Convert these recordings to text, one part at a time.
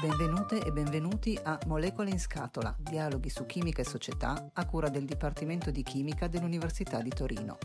Benvenute e benvenuti a Molecole in Scatola, dialoghi su chimica e società a cura del Dipartimento di Chimica dell'Università di Torino.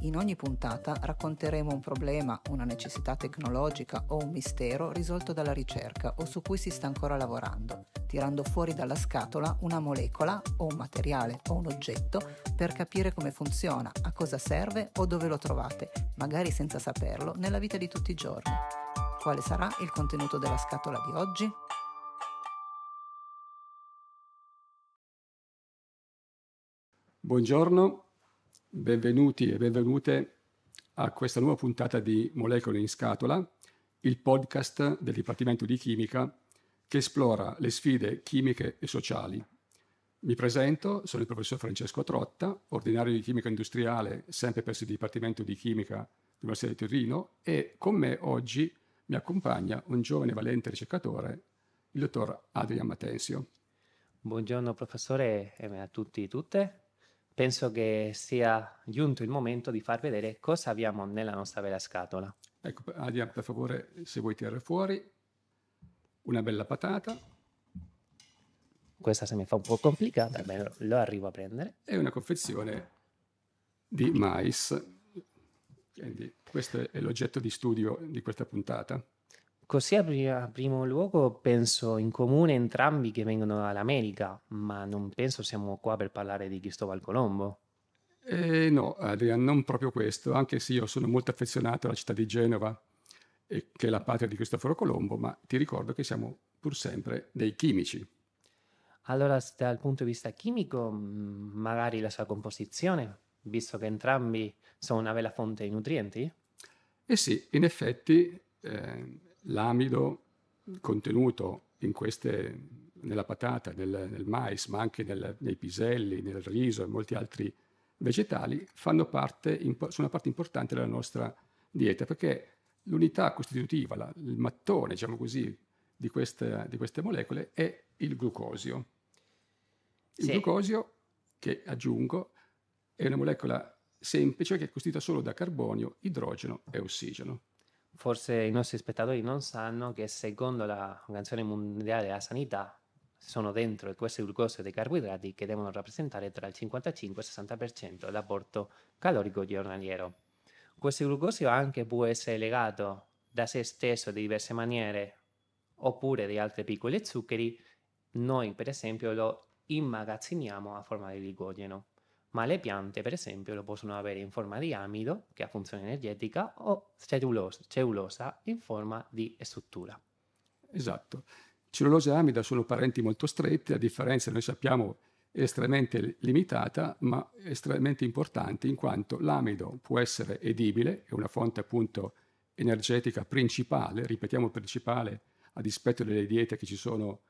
In ogni puntata racconteremo un problema, una necessità tecnologica o un mistero risolto dalla ricerca o su cui si sta ancora lavorando, tirando fuori dalla scatola una molecola o un materiale o un oggetto per capire come funziona, a cosa serve o dove lo trovate, magari senza saperlo, nella vita di tutti i giorni. Quale sarà il contenuto della scatola di oggi? Buongiorno, Benvenuti e benvenute a questa nuova puntata di Molecole in scatola, il podcast del Dipartimento di Chimica che esplora le sfide chimiche e sociali. Mi presento, sono il professor Francesco Trotta, ordinario di chimica industriale sempre presso il Dipartimento di Chimica dell'Università di Torino e con me oggi mi accompagna un giovane valente ricercatore, il dottor Adrian Matensio. Buongiorno professore e a tutti e tutte penso che sia giunto il momento di far vedere cosa abbiamo nella nostra bella scatola. Ecco, Adia, per favore, se vuoi tirare fuori una bella patata. Questa se mi fa un po' complicata, beh, lo, lo arrivo a prendere. E una confezione di mais. Quindi questo è l'oggetto di studio di questa puntata. Così a, pri- a primo luogo penso in comune entrambi che vengono dall'America, ma non penso siamo qua per parlare di Cristobal Colombo. Eh, no, Adrian, non proprio questo, anche se io sono molto affezionato alla città di Genova, eh, che è la patria di Cristoforo Colombo, ma ti ricordo che siamo pur sempre dei chimici. Allora, dal punto di vista chimico, mm, magari la sua composizione, visto che entrambi sono una bella fonte di nutrienti? Eh sì, in effetti eh, l'amido contenuto queste, nella patata, nel, nel, mais, ma anche nel, nei piselli, nel riso e molti altri vegetali, parte, sono una parte importante della nostra dieta, perché l'unità costitutiva, la, il mattone, diciamo così, di queste, di queste molecole è il glucosio. Il sì. glucosio, che aggiungo, è una molecola semplice che è costituita solo da carbonio, idrogeno e ossigeno forse i nostri spettatori non sanno che secondo la Canzone Mondiale della Sanità sono dentro queste glucose dei carboidrati che devono rappresentare tra il 55 e il 60% dell'apporto calorico giornaliero. Questo glucosio anche può essere legato da se stesso di diverse maniere oppure di altri piccoli zuccheri. Noi per esempio lo immagazziniamo a forma di glicogeno ma le piante per esempio lo possono avere in forma di amido, che ha funzione energetica, o cellulosa, in forma di struttura. Esatto. Cellulosa e amida sono parenti molto stretti, a differenza, noi sappiamo, estremamente limitata, ma estremamente importante, in quanto l'amido può essere edibile, è una fonte appunto energetica principale, ripetiamo principale, a dispetto delle diete che ci sono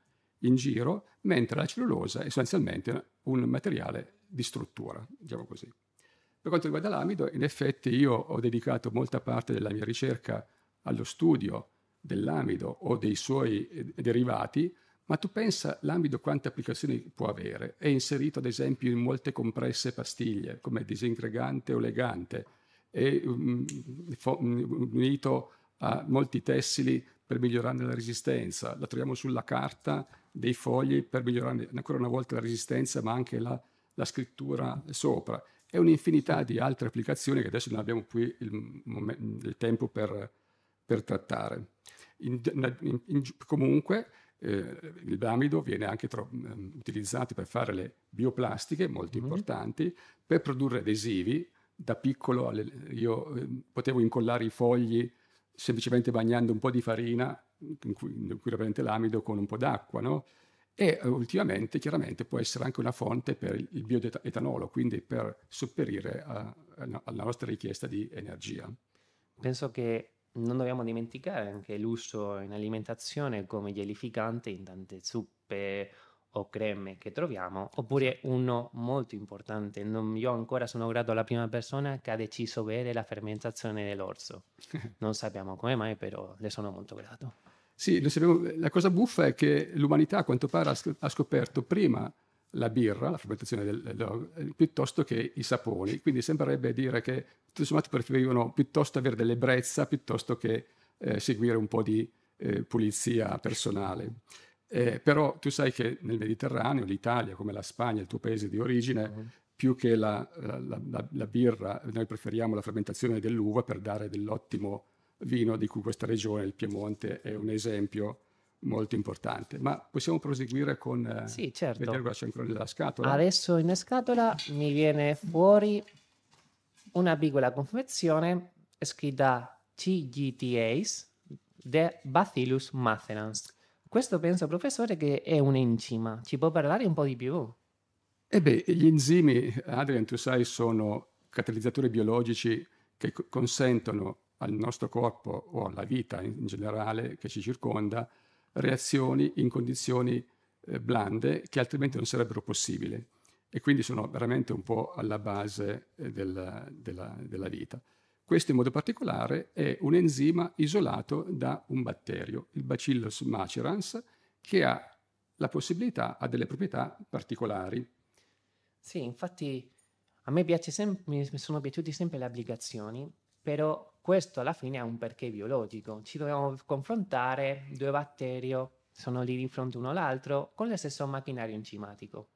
in giro, mentre la cellulosa è sostanzialmente un materiale di struttura, diciamo così. Per quanto riguarda l'amido, in effetti io ho dedicato molta parte della mia ricerca allo studio dell'amido o dei suoi eh, derivati, ma tu pensa l'amido quante applicazioni può avere? È inserito ad esempio in molte compresse pastiglie come disincregante o legante, è mm, mm, unito a molti tessili per migliorarne la resistenza, la troviamo sulla carta dei fogli per migliorare ancora una volta la resistenza, ma anche la, la scrittura sopra. E un'infinità di altre applicazioni che adesso non abbiamo qui il, il tempo per, per trattare. In, in, in, comunque eh, il bamido viene anche tro- ehm, utilizzato per fare le bioplastiche, molto mm-hmm. importanti, per produrre adesivi. Da piccolo alle, io eh, potevo incollare i fogli semplicemente bagnando un po' di farina, in cui, in cui presente l'amido, con un po' d'acqua, no? E eh, ultimamente chiaramente può essere anche una fonte per il bioetanolo, quindi per sopperire alla nostra richiesta di energia. Penso che non dobbiamo dimenticare anche l'uso in alimentazione come gelificante in tante zuppe o creme che troviamo, oppure esatto. uno molto importante, non, io ancora sono grato alla prima persona che ha deciso bere la fermentazione dell'orso. Non sappiamo come mai, però le sono molto grato. Sì, la cosa buffa è che l'umanità a quanto pare ha scoperto prima la birra, la fermentazione del, piuttosto che i saponi, quindi sembrerebbe dire che tutto sommato preferivano piuttosto avere dell'ebbrezza piuttosto che eh, seguire un po' di eh, pulizia personale. Eh, però tu sai che nel Mediterraneo, l'Italia, come la Spagna, il tuo paese di origine, uh-huh. più che la, la, la, la, birra, noi preferiamo la fermentazione dell'uva per dare dell'ottimo vino di cui questa regione, il Piemonte, è un esempio molto importante. Ma possiamo proseguire con... Eh, sì, certo. Vedere cosa c'è ancora nella scatola. Adesso in scatola mi viene fuori una piccola confezione scritta CGTAs de Bacillus macenans questo penso, professore, che è un enzima. Ci può parlare un po' di più? E eh beh, gli enzimi, Adrian, tu sai, sono catalizzatori biologici che consentono al nostro corpo o alla vita in generale che ci circonda reazioni in condizioni eh, blande che altrimenti non sarebbero possibili e quindi sono veramente un po' alla base eh, della, della, della, vita. Questo in modo particolare è un enzima isolato da un batterio, il Bacillus macerans, che ha la possibilità, ha delle proprietà particolari. Sì, infatti a me piace sem- mi sono piaciute sempre le applicazioni, però questo alla fine ha un perché biologico. Ci dobbiamo confrontare due batteri, sono lì di fronte uno all'altro, con lo stesso macchinario enzimatico,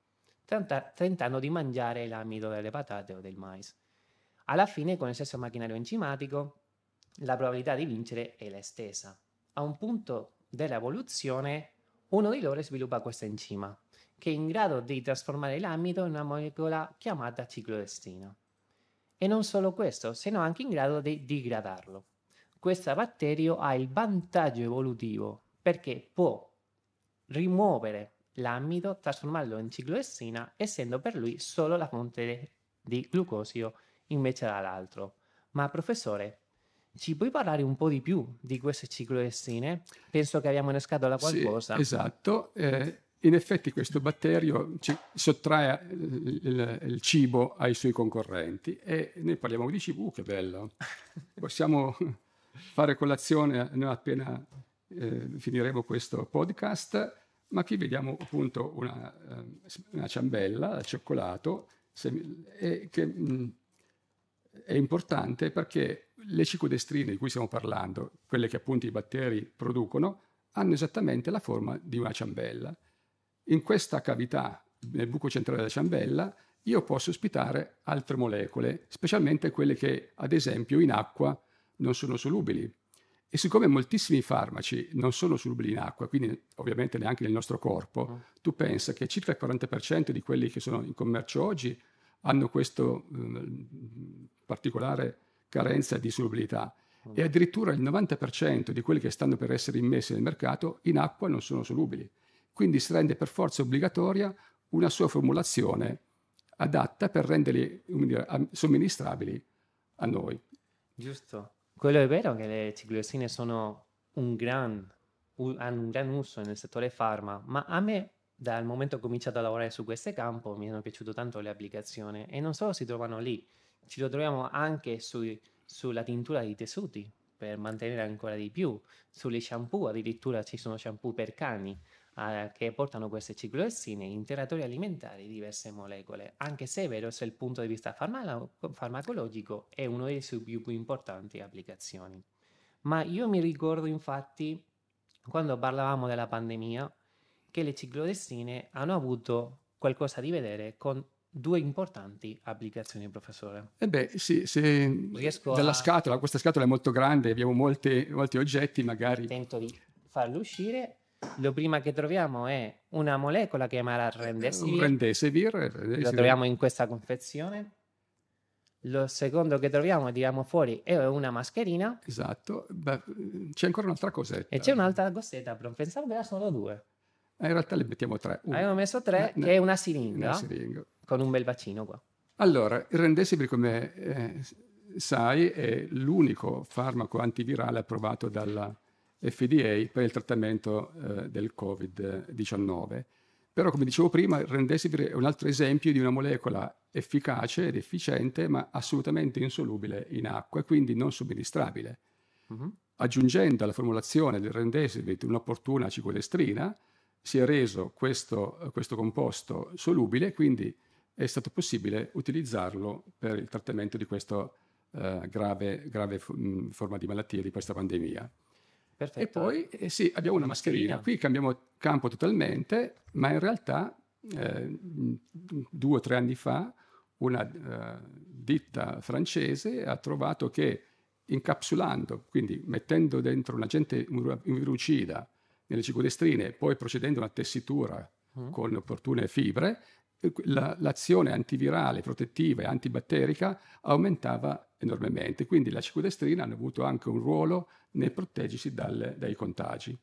tentando di mangiare l'amido delle patate o del mais. Alla fine, con il stesso macchinario enzimatico, la probabilità di vincere è la stessa. A un punto dell'evoluzione, uno di loro sviluppa questa enzima, che è in grado di trasformare l'amido in una molecola chiamata ciclodestina. E non solo questo, se anche in grado di digradarlo. Questo batterio ha il vantaggio evolutivo perché può rimuovere l'amido, trasformarlo in ciclodestina, essendo per lui solo la fonte di glucosio invece dall'altro. Ma professore, ci puoi parlare un po' di più di queste cicloessine? Penso che abbiamo innescato la qualcosa. Sì, esatto. Eh, in effetti questo batterio sottrae il, eh, il, il, cibo ai suoi concorrenti e noi parliamo di cibo, uh, che bello. Possiamo fare colazione eh, appena eh, finiremo questo podcast, ma qui vediamo appunto una, eh, una ciambella al cioccolato se, e che mh, mm, è importante perché le cicodestrine di cui stiamo parlando, quelle che appunto i batteri producono, hanno esattamente la forma di una ciambella. In questa cavità, nel buco centrale della ciambella, io posso ospitare altre molecole, specialmente quelle che, ad esempio, in acqua non sono solubili. E siccome moltissimi farmaci non sono solubili in acqua, quindi ovviamente neanche nel nostro corpo, mm. tu pensa che circa il 40% di quelli che sono in commercio oggi hanno questa um, eh, particolare carenza di solubilità e addirittura il 90% di quelli che stanno per essere immessi nel mercato in acqua non sono solubili. Quindi si rende per forza obbligatoria una sua formulazione adatta per renderli somministrabili a noi. Giusto. Quello è vero che le ciclosine sono un gran, un, hanno un gran uso nel settore farma, ma a me dal momento che ho cominciato a lavorare su questo campo mi hanno piaciute tanto le applicazioni e non solo si trovano lì, ci lo troviamo anche sui, sulla tintura di tessuti per mantenere ancora di più, sulle shampoo, addirittura ci sono shampoo per cani eh, che portano queste ciclohessine, integratori alimentari, diverse molecole, anche se è vero se il punto di vista farmalo- farmacologico è una delle sue più, più importanti applicazioni. Ma io mi ricordo infatti quando parlavamo della pandemia, che le ciclodestine hanno avuto qualcosa a vedere con due importanti applicazioni, professore. E eh beh, sì, se Riesco dalla a... scatola, questa scatola è molto grande, abbiamo molte, molti oggetti, magari... Tento di farlo uscire. Lo prima che troviamo è una molecola che chiamerà Rendesivir. Rendesivir. Eh, Lo troviamo in questa confezione. Lo secondo che troviamo, tiriamo fuori, è una mascherina. Esatto. Beh, c'è ancora un'altra cosetta. E c'è un'altra cosetta, però pensavo che erano solo due. Eh, in realtà le mettiamo tre. Uno. Abbiamo messo tre, ne, che è una siringa, una siringa, con un bel bacino qua. Allora, il rendesivir, come eh, sai, è l'unico farmaco antivirale approvato dalla FDA per il trattamento eh, del Covid-19. Però, come dicevo prima, il rendesivir è un altro esempio di una molecola efficace ed efficiente, ma assolutamente insolubile in acqua e quindi non somministrabile. Mm-hmm. Aggiungendo alla formulazione del rendesivir un'opportuna cicolestrina, si è reso questo, questo composto solubile, quindi è stato possibile utilizzarlo per il trattamento di questa eh, grave, grave f- mm, forma di malattia, di questa pandemia. Perfetto. E poi eh, sì, abbiamo una mascherina. Qui cambiamo campo totalmente, ma in realtà eh, due o tre anni fa una eh, ditta francese ha trovato che incapsulando, quindi mettendo dentro un agente virucida nelle cigodestrine, poi procedendo a una tessitura mm. con opportune fibre, la, l'azione antivirale, protettiva e antibatterica aumentava enormemente. Quindi la cicodestrina ha avuto anche un ruolo nel proteggersi dal, dai contagi.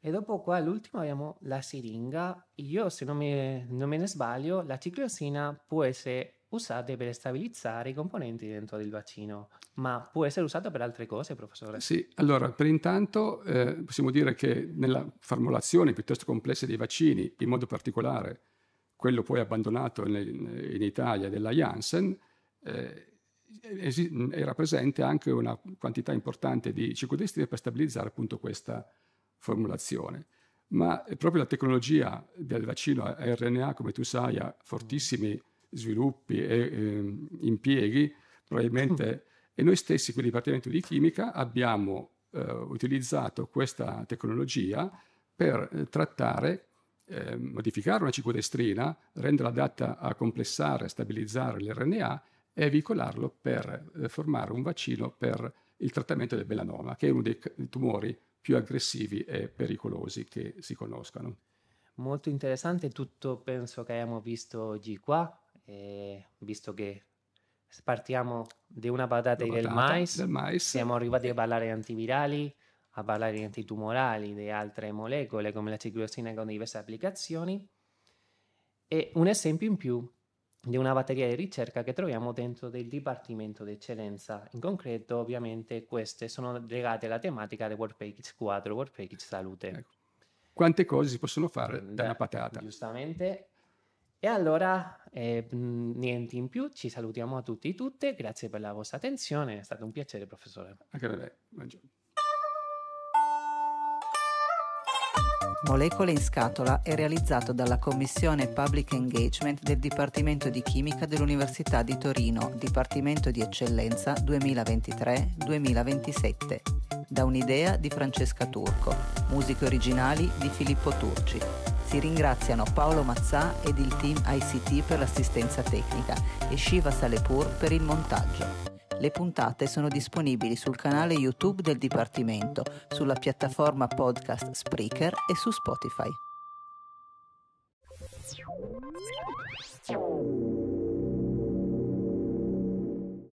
E dopo qua l'ultimo abbiamo la siringa. Io, se non, mi, non me ne sbaglio, la ticlosina può essere usate per stabilizzare i componenti dentro il vaccino, ma può essere usato per altre cose, professore? Sì, allora, per intanto eh, possiamo dire che nella formulazione piuttosto complessa dei vaccini, in modo particolare quello poi abbandonato in, in Italia della Janssen, eh, era presente anche una quantità importante di ciclodestine per stabilizzare appunto questa formulazione. Ma proprio la tecnologia del vaccino a RNA, come tu sai, ha fortissimi sviluppi e eh, impieghi, probabilmente, e noi stessi qui Dipartimento di Chimica abbiamo eh, utilizzato questa tecnologia per eh, trattare, eh, modificare una cicodestrina, renderla adatta a complessare, stabilizzare l'RNA e veicolarlo per eh, formare un vaccino per il trattamento del melanoma, che è uno dei tumori più aggressivi e pericolosi che si conoscano. Molto interessante tutto penso che abbiamo visto oggi qua eh, visto che partiamo da una patata, patata del, mais, del mais, siamo arrivati a parlare di antivirali, a parlare di antitumorali, di altre molecole come la ciclosina con diverse applicazioni. E un esempio in più di una batteria di ricerca che troviamo dentro del Dipartimento d'Eccellenza. In concreto, ovviamente, queste sono legate alla tematica del World 4, World Salute. Ecco. Quante cose si possono fare da, da una patata? Giustamente, e allora, eh, niente in più, ci salutiamo a tutti e tutte, grazie per la vostra attenzione, è stato un piacere professore. Anche per lei, buongiorno. Molecole in scatola è realizzato dalla Commissione Public Engagement del Dipartimento di Chimica dell'Università di Torino, Dipartimento di Eccellenza 2023-2027, da un'idea di Francesca Turco, musiche originali di Filippo Turci. Ti ringraziano Paolo Mazzà ed il team ICT per l'assistenza tecnica e Shiva Salepur per il montaggio. Le puntate sono disponibili sul canale YouTube del Dipartimento, sulla piattaforma podcast Spreaker e su Spotify.